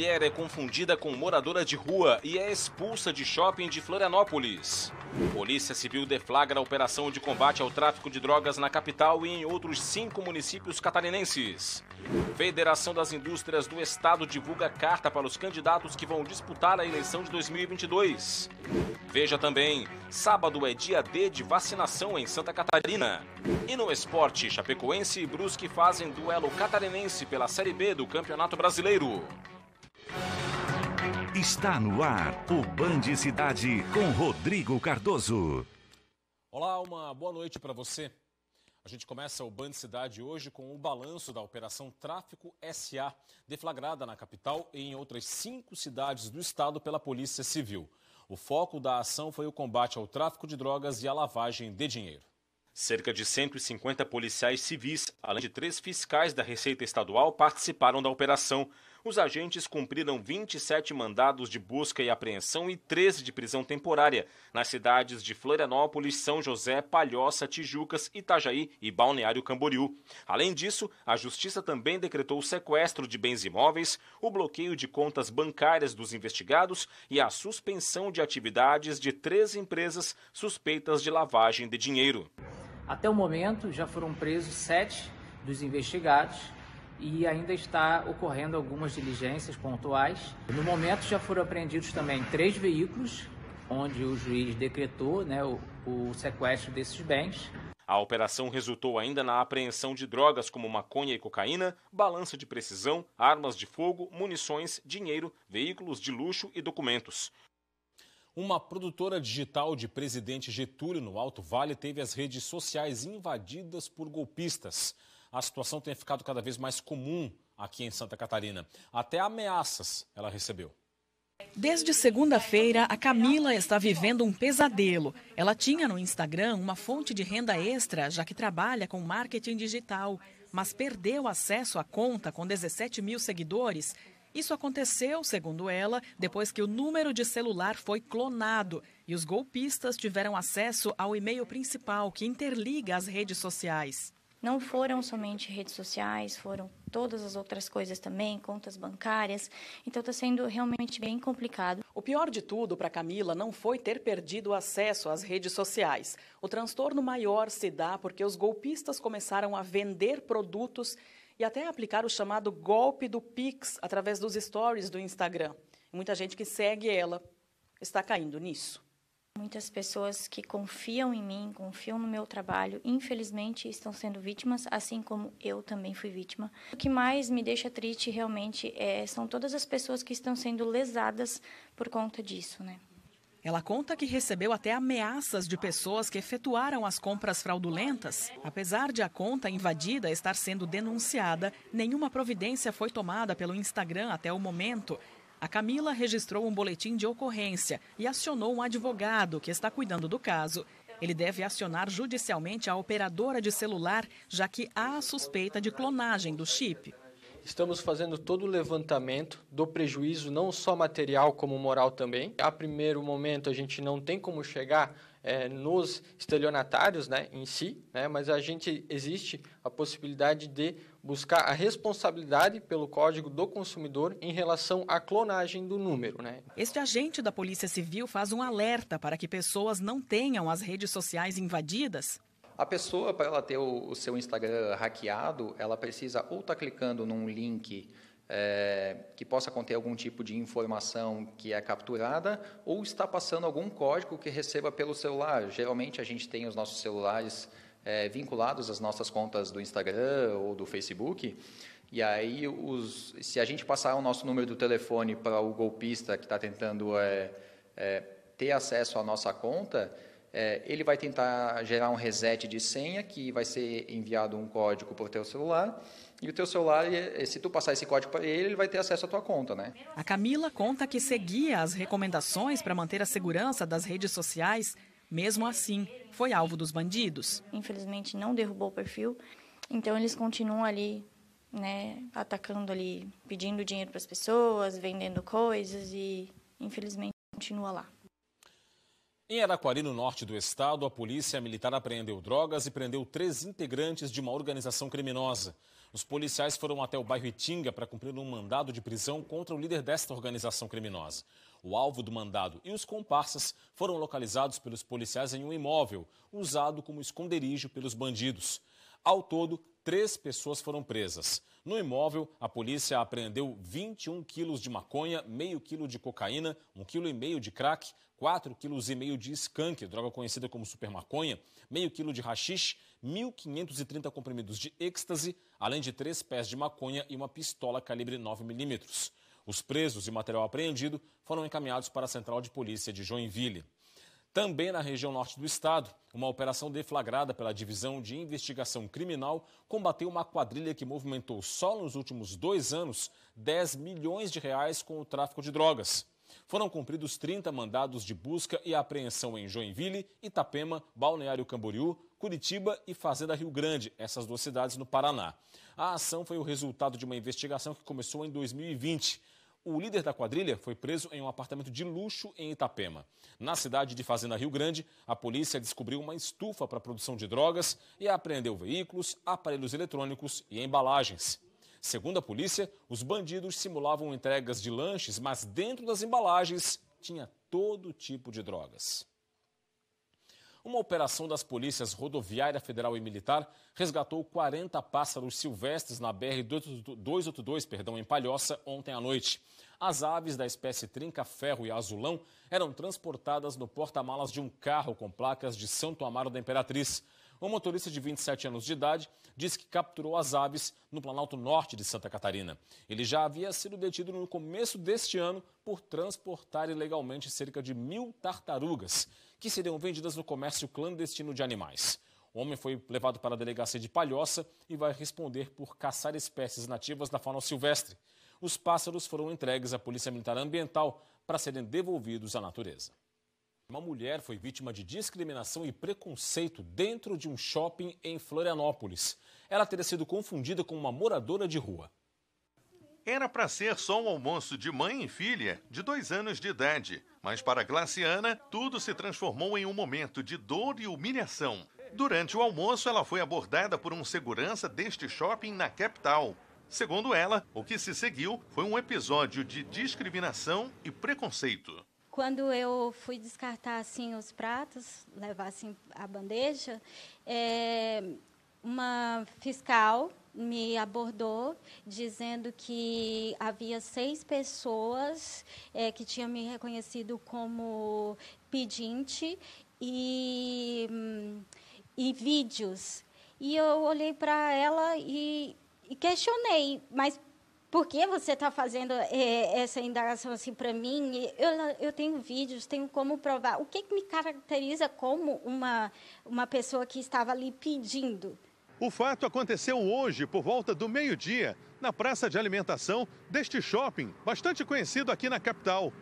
mulher é confundida com moradora de rua e é expulsa de shopping de Florianópolis. Polícia Civil deflagra a operação de combate ao tráfico de drogas na capital e em outros cinco municípios catarinenses. Federação das Indústrias do Estado divulga carta para os candidatos que vão disputar a eleição de 2022. Veja também, sábado é dia D de vacinação em Santa Catarina. E no esporte, Chapecoense e Brusque fazem duelo catarinense pela Série B do Campeonato Brasileiro. Está no ar o Band Cidade com Rodrigo Cardoso. Olá, uma boa noite para você. A gente começa o Band Cidade hoje com o balanço da Operação Tráfico SA, deflagrada na capital e em outras cinco cidades do estado pela Polícia Civil. O foco da ação foi o combate ao tráfico de drogas e à lavagem de dinheiro. Cerca de 150 policiais civis, além de três fiscais da Receita Estadual, participaram da operação os agentes cumpriram 27 mandados de busca e apreensão e 13 de prisão temporária nas cidades de Florianópolis, São José, Palhoça, Tijucas, Itajaí e Balneário Camboriú. Além disso, a Justiça também decretou o sequestro de bens imóveis, o bloqueio de contas bancárias dos investigados e a suspensão de atividades de três empresas suspeitas de lavagem de dinheiro. Até o momento, já foram presos sete dos investigados e ainda está ocorrendo algumas diligências pontuais. No momento já foram apreendidos também três veículos, onde o juiz decretou né, o, o sequestro desses bens. A operação resultou ainda na apreensão de drogas como maconha e cocaína, balança de precisão, armas de fogo, munições, dinheiro, veículos de luxo e documentos. Uma produtora digital de presidente Getúlio no Alto Vale teve as redes sociais invadidas por golpistas a situação tem ficado cada vez mais comum aqui em Santa Catarina. Até ameaças ela recebeu. Desde segunda-feira, a Camila está vivendo um pesadelo. Ela tinha no Instagram uma fonte de renda extra, já que trabalha com marketing digital, mas perdeu acesso à conta com 17 mil seguidores. Isso aconteceu, segundo ela, depois que o número de celular foi clonado e os golpistas tiveram acesso ao e-mail principal que interliga as redes sociais. Não foram somente redes sociais, foram todas as outras coisas também, contas bancárias. Então está sendo realmente bem complicado. O pior de tudo para Camila não foi ter perdido acesso às redes sociais. O transtorno maior se dá porque os golpistas começaram a vender produtos e até aplicar o chamado golpe do Pix através dos stories do Instagram. Muita gente que segue ela está caindo nisso. Muitas pessoas que confiam em mim, confiam no meu trabalho, infelizmente estão sendo vítimas, assim como eu também fui vítima. O que mais me deixa triste realmente é, são todas as pessoas que estão sendo lesadas por conta disso, né? Ela conta que recebeu até ameaças de pessoas que efetuaram as compras fraudulentas. Apesar de a conta invadida estar sendo denunciada, nenhuma providência foi tomada pelo Instagram até o momento. A Camila registrou um boletim de ocorrência e acionou um advogado que está cuidando do caso. Ele deve acionar judicialmente a operadora de celular, já que há a suspeita de clonagem do chip. Estamos fazendo todo o levantamento do prejuízo, não só material como moral também. A primeiro momento a gente não tem como chegar é, nos estelionatários né, em si, né, mas a gente existe a possibilidade de buscar a responsabilidade pelo Código do Consumidor em relação à clonagem do número. Né? Este agente da Polícia Civil faz um alerta para que pessoas não tenham as redes sociais invadidas a pessoa, para ela ter o, seu Instagram hackeado, ela precisa ou estar tá clicando num link é, que possa conter algum tipo de informação que é capturada ou está passando algum código que receba pelo celular. Geralmente a gente tem os nossos celulares é, vinculados às nossas contas do Instagram ou do Facebook. E aí, os, se a gente passar o nosso número do telefone para o golpista que está tentando é, ter acesso à nossa conta, é, ele vai tentar gerar um reset de senha, que vai ser enviado um código para o teu celular, e o teu celular, eh, se tu passar esse código para ele, ele vai ter acesso à tua conta, né? A Camila conta que seguia as recomendações para manter a segurança das redes sociais, mesmo assim, foi alvo dos bandidos. Infelizmente não derrubou o perfil, então eles continuam ali, né, atacando ali, pedindo dinheiro para as pessoas, vendendo coisas e infelizmente continua lá. Em Araquari, no norte do estado, a polícia militar apreendeu drogas e prendeu três integrantes de uma organização criminosa. Os policiais foram até o bairro Itinga para cumprir um mandado de prisão contra o líder desta organização criminosa. O alvo do mandado e os comparsas foram localizados pelos policiais em um imóvel, usado como esconderijo pelos bandidos. Ao todo, três pessoas foram presas. No imóvel, a polícia apreendeu 21 quilos de maconha, meio quilo de cocaína, um quilo e meio de crack, 4,5 kg de skunk, droga conhecida como super maconha, meio quilo de rachixe, 1.530 comprimidos de êxtase, além de três pés de maconha e uma pistola calibre 9 milímetros. Os presos e material apreendido foram encaminhados para a Central de Polícia de Joinville. Também na região norte do estado, uma operação deflagrada pela Divisão de Investigação Criminal combateu uma quadrilha que movimentou só nos últimos dois anos 10 milhões de reais com o tráfico de drogas. Foram cumpridos 30 mandados de busca e apreensão em Joinville, Itapema, Balneário Camboriú, Curitiba e Fazenda Rio Grande, essas duas cidades no Paraná. A ação foi o resultado de uma investigação que começou em 2020. O líder da quadrilha foi preso em um apartamento de luxo em Itapema. Na cidade de Fazenda Rio Grande, a polícia descobriu uma estufa para produção de drogas e apreendeu veículos, aparelhos eletrônicos e embalagens. Segundo a polícia, os bandidos simulavam entregas de lanches, mas dentro das embalagens tinha todo tipo de drogas. Uma operação das polícias rodoviária federal e militar resgatou 40 pássaros silvestres na BR-282, perdão, em Palhoça, ontem à noite. As aves da espécie trinca-ferro e azulão eram transportadas no porta-malas de um carro com placas de Santo Amaro da Imperatriz. Um motorista de 27 anos de idade diz que capturou as aves no Planalto Norte de Santa Catarina. Ele já havia sido detido no começo deste ano por transportar ilegalmente cerca de mil tartarugas, que seriam vendidas no comércio clandestino de animais. O homem foi levado para a delegacia de Palhoça e vai responder por caçar espécies nativas da fauna silvestre. Os pássaros foram entregues à Polícia Militar Ambiental para serem devolvidos à natureza. Uma mulher foi vítima de discriminação e preconceito dentro de um shopping em Florianópolis. Ela teria sido confundida com uma moradora de rua. Era para ser só um almoço de mãe e filha, de dois anos de idade. Mas para Glaciana, tudo se transformou em um momento de dor e humilhação. Durante o almoço, ela foi abordada por um segurança deste shopping na capital. Segundo ela, o que se seguiu foi um episódio de discriminação e preconceito quando eu fui descartar assim os pratos, levar assim a bandeja, é, uma fiscal me abordou dizendo que havia seis pessoas é, que tinham me reconhecido como pedinte e, e vídeos. E eu olhei para ela e, e questionei, mas por que você está fazendo é, essa indagação assim para mim? Eu, eu tenho vídeos, tenho como provar. O que, que me caracteriza como uma, uma pessoa que estava ali pedindo? O fato aconteceu hoje, por volta do meio-dia, na praça de alimentação deste shopping, bastante conhecido aqui na capital.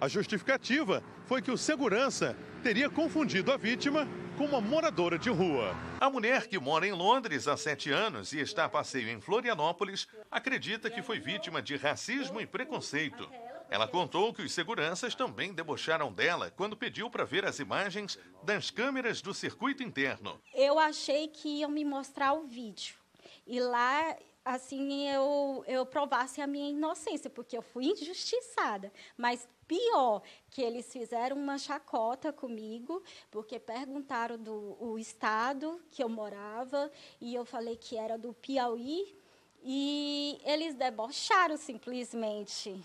A justificativa foi que o segurança teria confundido a vítima com uma moradora de rua. A mulher que mora em Londres há sete anos e está a passeio em Florianópolis acredita que foi vítima de racismo e preconceito. Ela contou que os seguranças também debocharam dela quando pediu para ver as imagens das câmeras do circuito interno. Eu achei que iam me mostrar o vídeo. E lá assim eu, eu provasse a minha inocência, porque eu fui injustiçada. Mas pior, que eles fizeram uma chacota comigo, porque perguntaram do o estado que eu morava, e eu falei que era do Piauí, e eles debocharam simplesmente.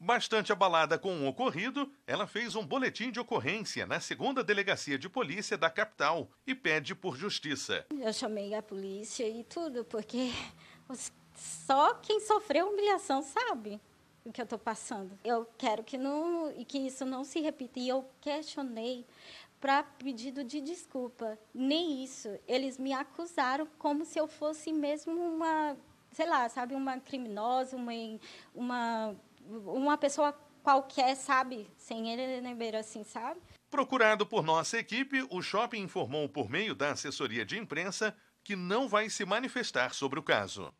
Bastante abalada com o ocorrido, ela fez um boletim de ocorrência na segunda delegacia de polícia da capital e pede por justiça. Eu chamei a polícia e tudo, porque só quem sofreu humilhação sabe o que eu estou passando. Eu quero que, não, que isso não se repita. E eu questionei para pedido de desculpa. Nem isso. Eles me acusaram como se eu fosse mesmo uma, sei lá, sabe, uma criminosa, uma, uma, uma pessoa qualquer, sabe? Sem ele nem beira, assim, sabe? Procurado por nossa equipe, o shopping informou por meio da assessoria de imprensa que não vai se manifestar sobre o caso.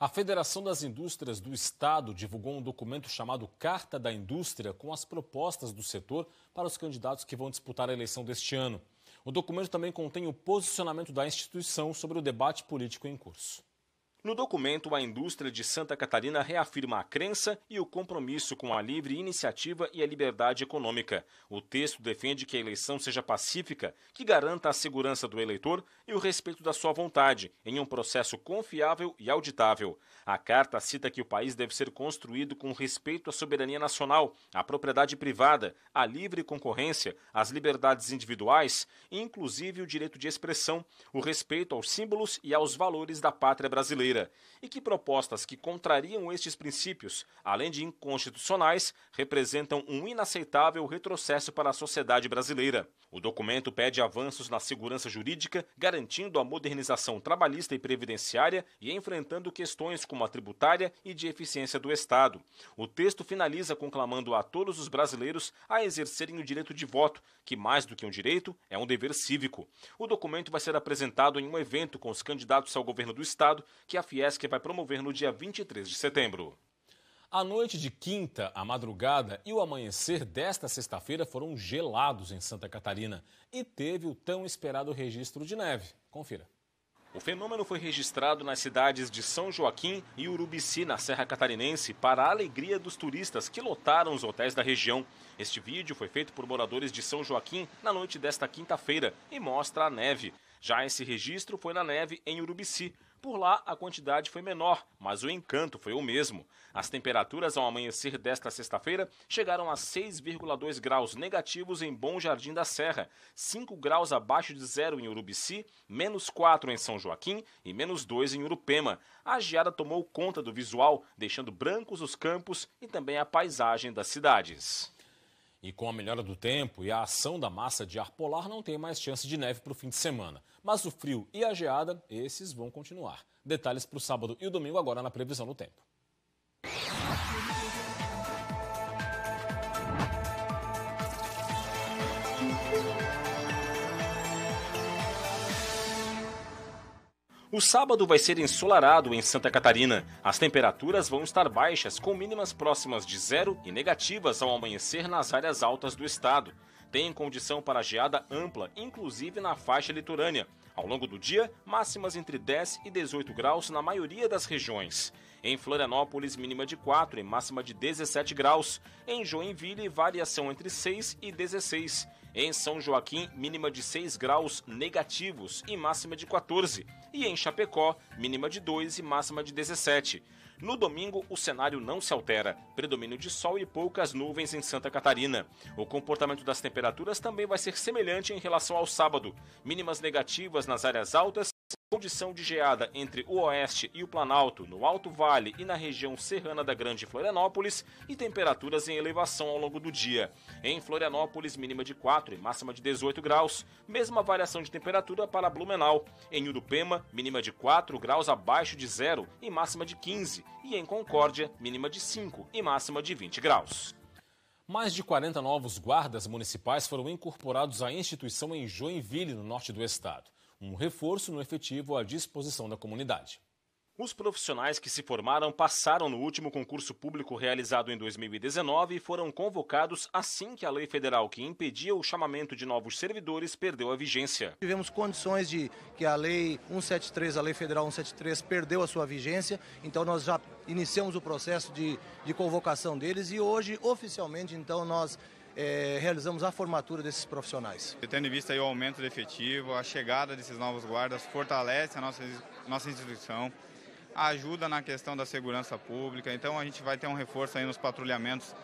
A Federação das Indústrias do Estado divulgou um documento chamado Carta da Indústria com as propostas do setor para os candidatos que vão disputar a eleição deste ano. O documento também contém o posicionamento da instituição sobre o debate político em curso. No documento, a indústria de Santa Catarina reafirma a crença e o compromisso com a livre iniciativa e a liberdade econômica. O texto defende que a eleição seja pacífica, que garanta a segurança do eleitor e o respeito da sua vontade, em um processo confiável e auditável. A carta cita que o país deve ser construído com respeito à soberania nacional, à propriedade privada, à livre concorrência, às liberdades individuais, inclusive o direito de expressão, o respeito aos símbolos e aos valores da pátria brasileira e que propostas que contrariam estes princípios, além de inconstitucionais, representam um inaceitável retrocesso para a sociedade brasileira. O documento pede avanços na segurança jurídica, garantindo a modernização trabalhista e previdenciária e enfrentando questões como a tributária e de eficiência do Estado. O texto finaliza conclamando a todos os brasileiros a exercerem o direito de voto, que mais do que um direito, é um dever cívico. O documento vai ser apresentado em um evento com os candidatos ao governo do Estado que a Fiesc vai promover no dia 23 de setembro. A noite de quinta, a madrugada e o amanhecer desta sexta-feira foram gelados em Santa Catarina e teve o tão esperado registro de neve. Confira. O fenômeno foi registrado nas cidades de São Joaquim e Urubici, na Serra Catarinense, para a alegria dos turistas que lotaram os hotéis da região. Este vídeo foi feito por moradores de São Joaquim na noite desta quinta-feira e mostra a neve. Já esse registro foi na neve em Urubici, por lá, a quantidade foi menor, mas o encanto foi o mesmo. As temperaturas ao amanhecer desta sexta-feira chegaram a 6,2 graus negativos em Bom Jardim da Serra, 5 graus abaixo de zero em Urubici, menos 4 em São Joaquim e menos 2 em Urupema. A geada tomou conta do visual, deixando brancos os campos e também a paisagem das cidades. E com a melhora do tempo e a ação da massa de ar polar, não tem mais chance de neve para o fim de semana. Mas o frio e a geada, esses vão continuar. Detalhes para o sábado e o domingo agora na previsão do tempo. O sábado vai ser ensolarado em Santa Catarina. As temperaturas vão estar baixas, com mínimas próximas de zero e negativas ao amanhecer nas áreas altas do estado tem condição para geada ampla, inclusive na faixa litorânea. Ao longo do dia, máximas entre 10 e 18 graus na maioria das regiões. Em Florianópolis, mínima de 4 e máxima de 17 graus. Em Joinville, variação entre 6 e 16. Em São Joaquim, mínima de 6 graus negativos e máxima de 14. E em Chapecó, mínima de 2 e máxima de 17. No domingo, o cenário não se altera. Predomínio de sol e poucas nuvens em Santa Catarina. O comportamento das temperaturas também vai ser semelhante em relação ao sábado. Mínimas negativas nas áreas altas Condição de geada entre o oeste e o Planalto, no Alto Vale e na região serrana da Grande Florianópolis, e temperaturas em elevação ao longo do dia. Em Florianópolis, mínima de 4 e máxima de 18 graus, mesma variação de temperatura para Blumenau. Em Urupema, mínima de 4 graus abaixo de zero e máxima de 15, e em Concórdia, mínima de 5 e máxima de 20 graus. Mais de 40 novos guardas municipais foram incorporados à instituição em Joinville, no norte do estado um reforço no efetivo à disposição da comunidade. Os profissionais que se formaram passaram no último concurso público realizado em 2019 e foram convocados assim que a lei federal que impedia o chamamento de novos servidores perdeu a vigência. Tivemos condições de que a lei 173, a lei federal 173, perdeu a sua vigência, então nós já iniciamos o processo de, de convocação deles e hoje, oficialmente, então, nós é, realizamos a formatura desses profissionais. tendo em vista o aumento do efetivo, a chegada desses novos guardas fortalece a nossa, nossa instituição, ajuda na questão da segurança pública, então a gente vai ter um reforço aí nos patrulhamentos,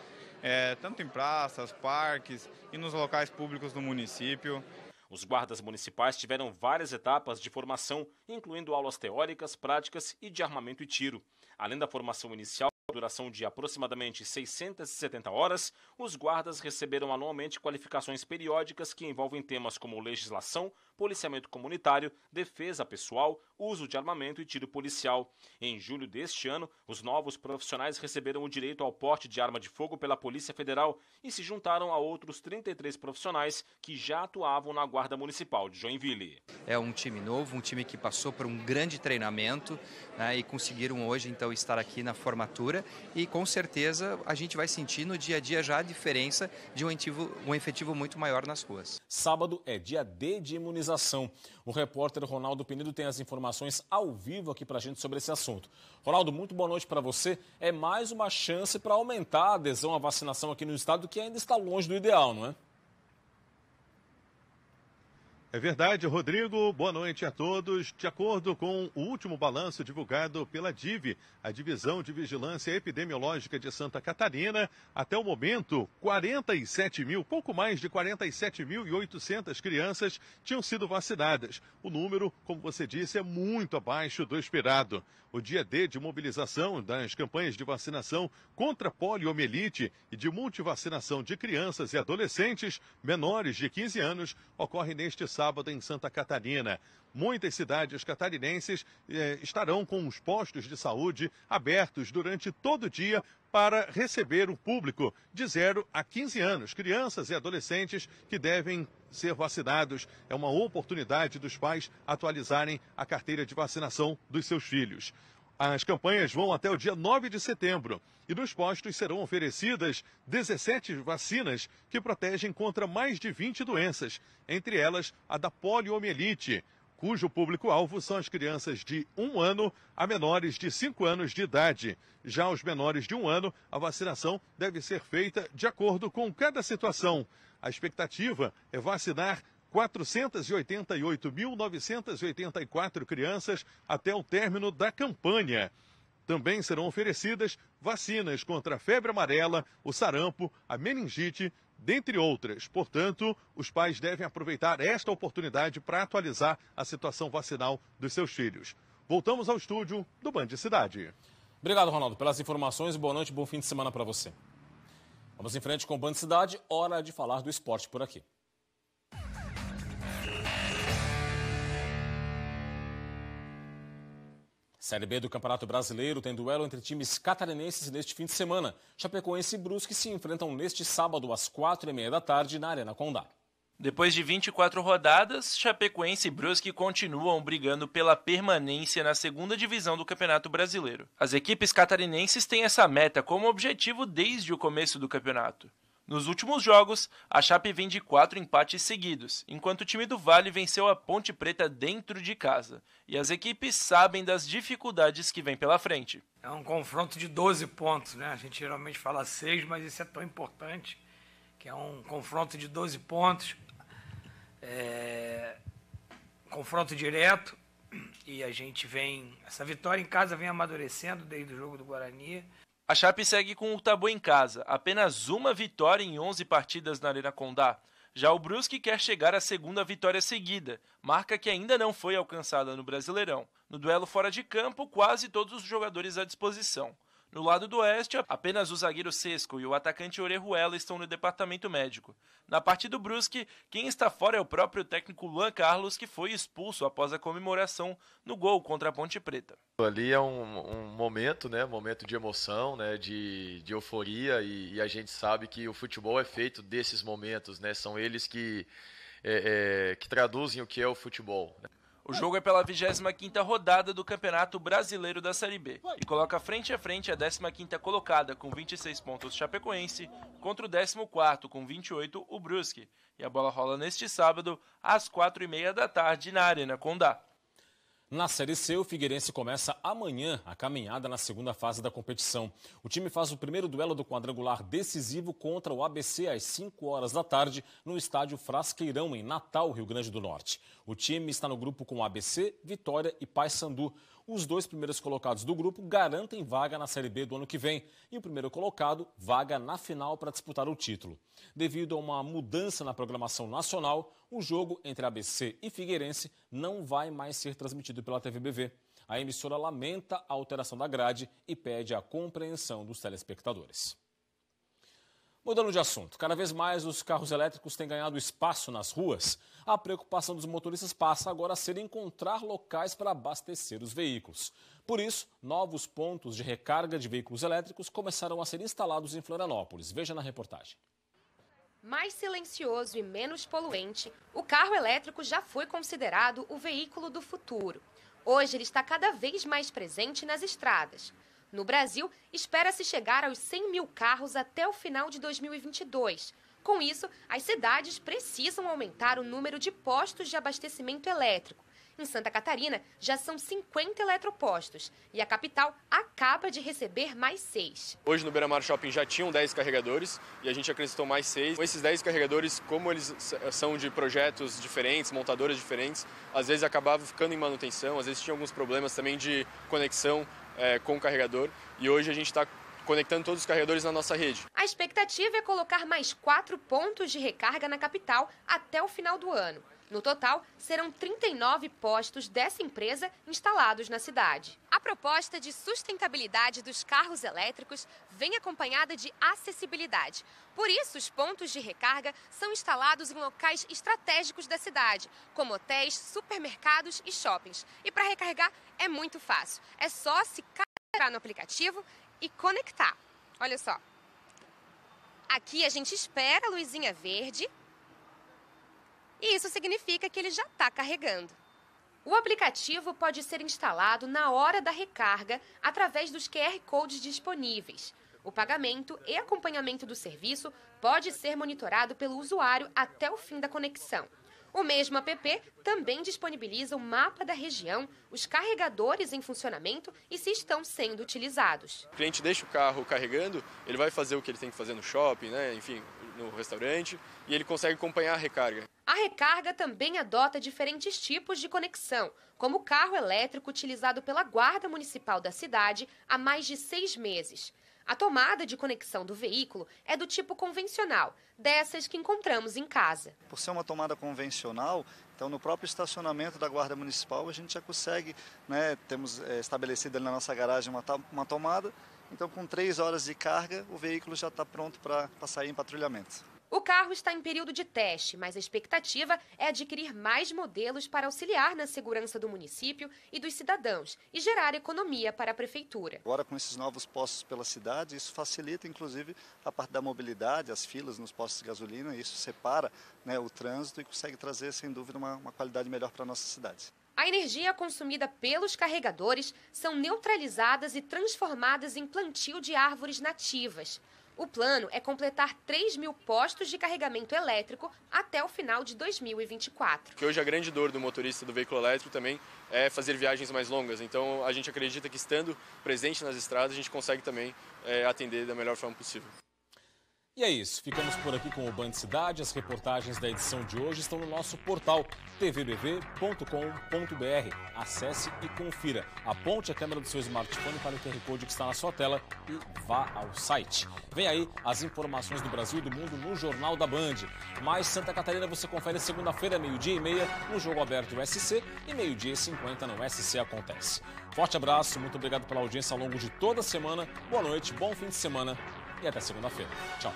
é, tanto em praças, parques e nos locais públicos do município. Os guardas municipais tiveram várias etapas de formação, incluindo aulas teóricas, práticas e de armamento e tiro. Além da formação inicial, duração de aproximadamente 670 horas, os guardas receberam anualmente qualificações periódicas que envolvem temas como legislação, policiamento comunitário, defesa pessoal, uso de armamento e tiro policial. Em julho deste ano, os novos profissionais receberam o direito ao porte de arma de fogo pela Polícia Federal e se juntaram a outros 33 profissionais que já atuavam na Guarda Municipal de Joinville. É um time novo, um time que passou por um grande treinamento né, e conseguiram hoje então estar aqui na formatura e com certeza a gente vai sentir no dia a dia já a diferença de um efetivo, um efetivo muito maior nas ruas. Sábado é dia D de imunização fiscalização. O repórter Ronaldo Penido tem as informações ao vivo aqui para a gente sobre esse assunto. Ronaldo, muito boa noite para você. É mais uma chance para aumentar a adesão à vacinação aqui no estado, que ainda está longe do ideal, não é? É verdade, Rodrigo. Boa noite a todos. De acordo com o último balanço divulgado pela DIV, a Divisão de Vigilância Epidemiológica de Santa Catarina, até o momento, 47 mil, pouco mais de 47.800 crianças tinham sido vacinadas. O número, como você disse, é muito abaixo do esperado. O dia D de mobilização das campanhas de vacinação contra poliomielite e de multivacinação de crianças e adolescentes menores de 15 anos ocorre neste sábado sábado em Santa Catarina. Muitas cidades catarinenses eh, estarão com os postos de saúde abertos durante todo o dia para receber o público de 0 a 15 anos, crianças e adolescentes que devem ser vacinados. É uma oportunidade dos pais atualizarem a carteira de vacinação dos seus filhos. As campanhas vão até o dia 9 de setembro e nos postos serão oferecidas 17 vacinas que protegem contra mais de 20 doenças, entre elas a da poliomielite, cujo público-alvo são as crianças de 1 ano a menores de 5 anos de idade. Já os menores de 1 ano, a vacinação deve ser feita de acordo com cada situação. A expectativa é vacinar 488.984 crianças até o término da campanha. Também serão oferecidas vacinas contra a febre amarela, o sarampo, a meningite, dentre outras. Portanto, os pais devem aproveitar esta oportunidade para atualizar a situação vacinal dos seus filhos. Voltamos ao estúdio do Band Cidade. Obrigado, Ronaldo, pelas informações. Boa noite, bom fim de semana para você. Vamos em frente com o Band Cidade, hora de falar do esporte por aqui. Série B do Campeonato Brasileiro tem duelo entre times catarinenses neste fim de semana. Chapecoense e Brusque se enfrentam neste sábado às quatro e meia da tarde na Arena Condá. Depois de 24 rodadas, Chapecoense e Brusque continuam brigando pela permanência na segunda divisão do Campeonato Brasileiro. As equipes catarinenses têm essa meta como objetivo desde o começo do campeonato. Nos últimos jogos, a Chape vem de quatro empates seguidos, enquanto o time do Vale venceu a Ponte Preta dentro de casa. E as equipes sabem das dificuldades que vem pela frente. É um confronto de 12 pontos, né? A gente geralmente fala 6, mas isso é tão importante, que é um confronto de 12 pontos, é... confronto direto, e a gente vem... Essa vitória em casa vem amadurecendo desde o jogo do Guarani, a Chape segue com o tabu em casa, apenas uma vitória em 11 partidas na Arena Condá. Já o Brusque quer chegar à segunda vitória seguida, marca que ainda não foi alcançada no Brasileirão. No duelo fora de campo, quase todos os jogadores à disposição. No lado do oeste, apenas o zagueiro Sesco e o atacante Orejuela estão no departamento médico. Na parte do Brusque, quem está fora é o próprio técnico Luan Carlos, que foi expulso após a comemoração no gol contra a Ponte Preta. Ali é um, um momento, né? momento de emoção, né? De, de euforia e, e, a gente sabe que o futebol é feito desses momentos, né? São eles que, é, é, que traduzem o que é o futebol. Né? O jogo é pela 25ª rodada do Campeonato Brasileiro da Série B e coloca frente a frente a 15ª colocada com 26 pontos Chapecoense contra o 14º com 28 o Brusque. E a bola rola neste sábado às 4h30 da tarde na Arena Condá. Na Série C, o Figueirense começa amanhã a caminhada na segunda fase da competição. O time faz o primeiro duelo do quadrangular decisivo contra o ABC às 5 horas da tarde no estádio Frasqueirão, em Natal, Rio Grande do Norte. O time está no grupo com ABC, Vitória e Paysandu. Os dois primeiros colocados do grupo garantem vaga na Série B do ano que vem e o primeiro colocado vaga na final para disputar o título. Devido a uma mudança na programação nacional, o jogo entre ABC e Figueirense não vai mais ser transmitido pela TVBV. A emissora lamenta a alteração da grade e pede a compreensão dos telespectadores. Mudando de assunto, cada vez mais os carros elétricos têm ganhado espaço nas ruas. A preocupação dos motoristas passa agora a ser encontrar locais para abastecer os veículos. Por isso, novos pontos de recarga de veículos elétricos começaram a ser instalados em Florianópolis. Veja na reportagem. Mais silencioso e menos poluente, o carro elétrico já foi considerado o veículo do futuro. Hoje ele está cada vez mais presente nas estradas. No Brasil, espera-se chegar aos 100 mil carros até o final de 2022. Com isso, as cidades precisam aumentar o número de postos de abastecimento elétrico. Em Santa Catarina, já são 50 eletropostos e a capital acaba de receber mais seis. Hoje no Beira Mar Shopping já tinham 10 carregadores e a gente acrescentou mais seis. Esses 10 carregadores, como eles são de projetos diferentes, montadoras diferentes, às vezes acabavam ficando em manutenção, às vezes tinham alguns problemas também de conexão é, com o carregador e hoje a gente está conectando todos os carregadores na nossa rede. A expectativa é colocar mais quatro pontos de recarga na capital até o final do ano. No total, serão 39 postos dessa empresa instalados na cidade. A proposta de sustentabilidade dos carros elétricos vem acompanhada de acessibilidade. Por isso, os pontos de recarga são instalados em locais estratégicos da cidade, como hotéis, supermercados e shoppings. E para recarregar é muito fácil. É só se cadastrar no aplicativo e conectar. Olha só. Aqui a gente espera a luzinha verde e isso significa que ele já está carregando. O aplicativo pode ser instalado na hora da recarga através dos QR Codes disponíveis. O pagamento e acompanhamento do serviço pode ser monitorado pelo usuário até o fim da conexão. O mesmo app também disponibiliza o mapa da região, os carregadores em funcionamento e se estão sendo utilizados. O cliente deixa o carro carregando, ele vai fazer o que ele tem que fazer no shopping, né? enfim, no restaurante e ele consegue acompanhar a recarga. A recarga também adota diferentes tipos de conexão, como o carro elétrico utilizado pela Guarda Municipal da cidade há mais de seis meses. A tomada de conexão do veículo é do tipo convencional, dessas que encontramos em casa. Por ser uma tomada convencional, então no próprio estacionamento da Guarda Municipal a gente já consegue, né, temos é, eh, estabelecido ali na nossa garagem uma, uma tomada então, com três horas de carga, o veículo já está pronto para sair em patrulhamento. O carro está em período de teste, mas a expectativa é adquirir mais modelos para auxiliar na segurança do município e dos cidadãos e gerar economia para a prefeitura. Agora, com esses novos postos pela cidade, isso facilita inclusive a parte da mobilidade, as filas nos postos de gasolina, isso separa né, o trânsito e consegue trazer, sem dúvida, uma, uma qualidade melhor para a nossa cidade. A energia consumida pelos carregadores são neutralizadas e transformadas em plantio de árvores nativas. O plano é completar 3 mil postos de carregamento elétrico até o final de 2024. Que hoje a grande dor do motorista do veículo elétrico também é fazer viagens mais longas. Então a gente acredita que estando presente nas estradas a gente consegue também é, atender da melhor forma possível. E é isso, ficamos por aqui com o Band Cidade. As reportagens da edição de hoje estão no nosso portal tvbv.com.br. Acesse e confira. Aponte a câmera do seu smartphone para o QR Code que está na sua tela e vá ao site. Vem aí as informações do Brasil e do mundo no Jornal da Band. Mais Santa Catarina você confere segunda-feira, meio-dia e meia, no Jogo Aberto SC e meio-dia e cinquenta no SC Acontece. Forte abraço, muito obrigado pela audiência ao longo de toda a semana. Boa noite, bom fim de semana e até segunda-feira. Tchau.